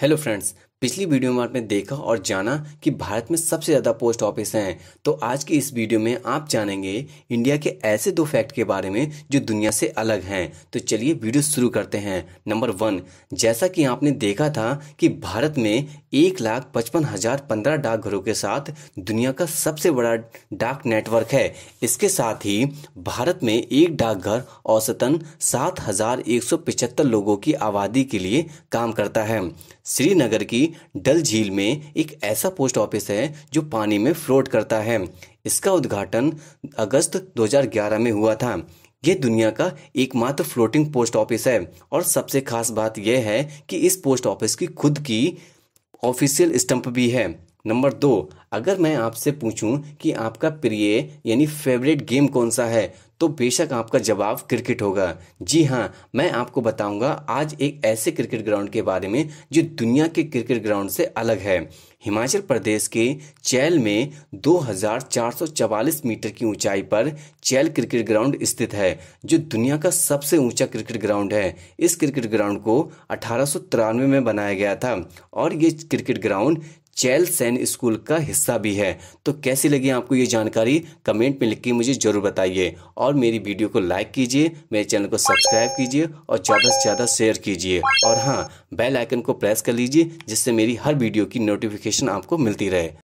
Hello friends, पिछली video में आपने देखा और जाना कि भारत में सबसे ज़्यादा पोस्ट ऑफिस हैं तो आज की इस वीडियो में आप जानेंगे इंडिया के ऐसे दो फैक्ट के बारे में जो दुनिया से अलग हैं तो चलिए वीडियो शुरू करते हैं नंबर वन जैसा कि आपने देखा था कि भारत में एक लाख पचपन हज़ार पंद्रह डाकघरों के साथ दुनिया का सबसे बड़ा डाक नेटवर्क है इसके साथ ही भारत में एक डाकघर औसतन सात हज़ार एक सौ लोगों की आबादी के लिए काम करता है श्रीनगर की डल झील में एक ऐसा पोस्ट ऑफिस है जो पानी में फ्लोट करता है इसका उद्घाटन अगस्त 2011 में हुआ था यह दुनिया का एकमात्र फ्लोटिंग पोस्ट ऑफिस है और सबसे खास बात यह है कि इस पोस्ट ऑफिस की खुद की ऑफिशियल स्टंप भी है नंबर दो अगर मैं आपसे पूछूं कि आपका प्रिय यानी फेवरेट गेम कौन सा है तो बेशक आपका जवाब क्रिकेट होगा जी हाँ मैं आपको बताऊंगा आज एक ऐसे क्रिकेट ग्राउंड के बारे में जो दुनिया के क्रिकेट ग्राउंड से अलग है हिमाचल प्रदेश के चैल में 2,444 मीटर की ऊंचाई पर चैल क्रिकेट ग्राउंड स्थित है जो दुनिया का सबसे ऊंचा क्रिकेट ग्राउंड है इस क्रिकेट ग्राउंड को अठारह में बनाया गया था और ये क्रिकेट ग्राउंड चैल सैन स्कूल का हिस्सा भी है तो कैसी लगी आपको ये जानकारी कमेंट में लिख के मुझे ज़रूर बताइए और मेरी वीडियो को लाइक कीजिए मेरे चैनल को सब्सक्राइब कीजिए और ज़्यादा से ज़्यादा शेयर कीजिए और हाँ बेल आइकन को प्रेस कर लीजिए जिससे मेरी हर वीडियो की नोटिफिकेशन आपको मिलती रहे